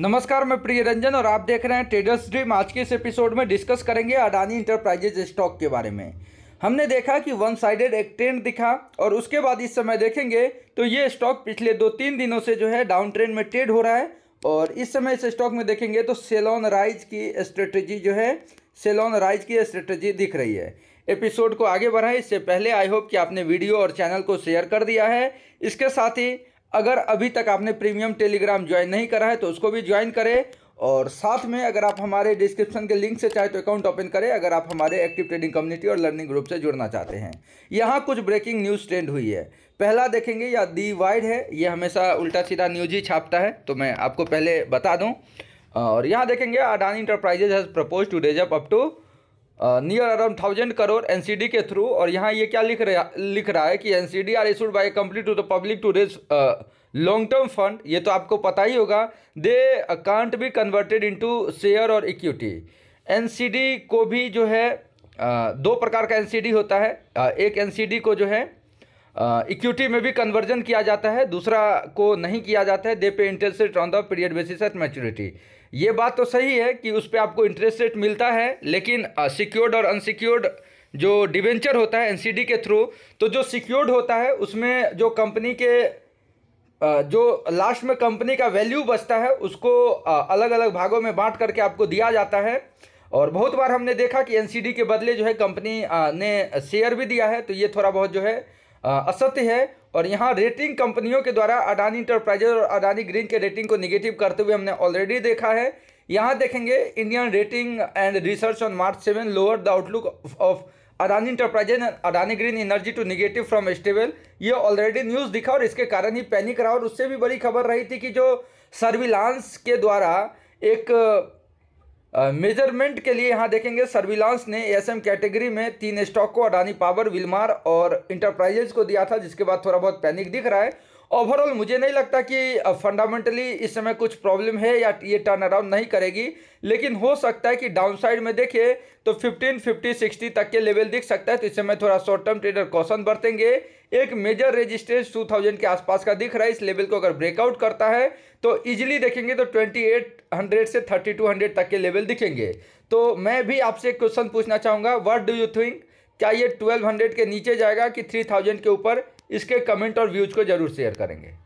नमस्कार मैं प्रिय रंजन और आप देख रहे हैं ट्रेडर्स ड्रीम आज के इस एपिसोड में डिस्कस करेंगे अडानी इंटरप्राइजेज स्टॉक के बारे में हमने देखा कि वन साइडेड एक ट्रेंड दिखा और उसके बाद इस समय देखेंगे तो ये स्टॉक पिछले दो तीन दिनों से जो है डाउन ट्रेंड में ट्रेड हो रहा है और इस समय इस स्टॉक में देखेंगे तो सेलॉन राइज की स्ट्रेटजी जो है सेलॉन राइज की स्ट्रेटजी दिख रही है एपिसोड को आगे बढ़ाएं इससे पहले आई होप कि आपने वीडियो और चैनल को शेयर कर दिया है इसके साथ ही अगर अभी तक आपने प्रीमियम टेलीग्राम ज्वाइन नहीं करा है तो उसको भी ज्वाइन करें और साथ में अगर आप हमारे डिस्क्रिप्शन के लिंक से चाहे तो अकाउंट ओपन करें अगर आप हमारे एक्टिव ट्रेडिंग कम्युनिटी और लर्निंग ग्रुप से जुड़ना चाहते हैं यहाँ कुछ ब्रेकिंग न्यूज़ ट्रेंड हुई है पहला देखेंगे या दी वाइड है ये हमेशा उल्टा सीधा न्यूज ही छापता है तो मैं आपको पहले बता दूँ और यहाँ देखेंगे Adani Enterprises has propose to raise up to near around thousand crore NCD के थ्रू और यहाँ ये क्या लिख रहा लिख रहा है कि NCD are issued by company to the public to raise long term fund ये तो आपको पता ही होगा they can't be converted into share और इक्विटी एनसीडी को भी जो है दो प्रकार का एनसीडी होता है एक एनसीडी को जो है इक्विटी में भी कन्वर्जन किया जाता है दूसरा को नहीं किया जाता है they pay interest on the period basis at maturity ये बात तो सही है कि उस पर आपको इंटरेस्ट रेट मिलता है लेकिन सिक्योर्ड और अनसिक्योर्ड जो डिवेंचर होता है एनसीडी के थ्रू तो जो सिक्योर्ड होता है उसमें जो कंपनी के जो लास्ट में कंपनी का वैल्यू बचता है उसको अलग अलग भागों में बांट करके आपको दिया जाता है और बहुत बार हमने देखा कि एनसीडी के बदले जो है कंपनी ने शेयर भी दिया है तो ये थोड़ा बहुत जो है असत्य है और यहाँ रेटिंग कंपनियों के द्वारा अडानी इंटरप्राइजेज और अडानी ग्रीन के रेटिंग को निगेटिव करते हुए हमने ऑलरेडी देखा है यहाँ देखेंगे Indian rating and research on March seven lower the outlook of Adani Enterprises and Adani Green Energy to negative from stable ये ऑलरेडी न्यूज़ दिखा और इसके कारण ही पैनिक रहा और उससे भी बड़ी खबर रही थी कि जो सर्विलांस के द्वारा एक मेजरमेंट के लिए यहाँ देखेंगे सर्विलांस ने एम कैटेगरी में तीन स्टॉक को अडानी पावर विलमार और इंटरप्राइजेज को दिया था जिसके बाद थोड़ा बहुत पैनिक दिख रहा है ओवरऑल मुझे नहीं लगता कि फंडामेंटली इस समय कुछ प्रॉब्लम है या ये टर्न अराउंड नहीं करेगी लेकिन हो सकता है कि डाउन साइड में देखिए तो 15, 50, 60 तक के लेवल दिख सकता है तो इस समय थोड़ा शॉर्ट टर्म ट्रेडर कौशन बरतेंगे एक मेजर रेजिस्टेंस 2000 के आसपास का दिख रहा है इस लेवल को अगर ब्रेकआउट करता है तो इजिली देखेंगे तो ट्वेंटी से थर्टी तक के लेवल दिखेंगे तो मैं भी आपसे क्वेश्चन पूछना चाहूँगा वट डू यू थिंक क्या ये ट्वेल्व के नीचे जाएगा कि थ्री के ऊपर इसके कमेंट और व्यूज को जरूर शेयर करेंगे